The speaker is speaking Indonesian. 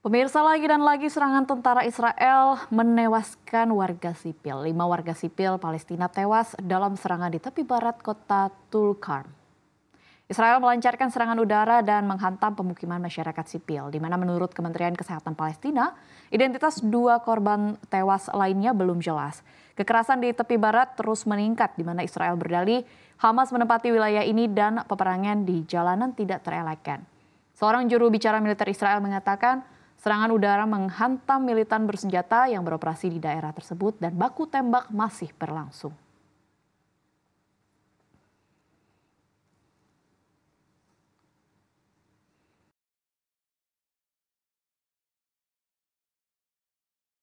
Pemirsa lagi dan lagi serangan tentara Israel menewaskan warga sipil. Lima warga sipil Palestina tewas dalam serangan di tepi barat kota Tulkarm. Israel melancarkan serangan udara dan menghantam pemukiman masyarakat sipil, di mana menurut Kementerian Kesehatan Palestina, identitas dua korban tewas lainnya belum jelas. Kekerasan di tepi barat terus meningkat, di mana Israel berdalih Hamas menempati wilayah ini dan peperangan di jalanan tidak terelakkan. Seorang juru bicara militer Israel mengatakan, Serangan udara menghantam militan bersenjata yang beroperasi di daerah tersebut dan baku tembak masih berlangsung.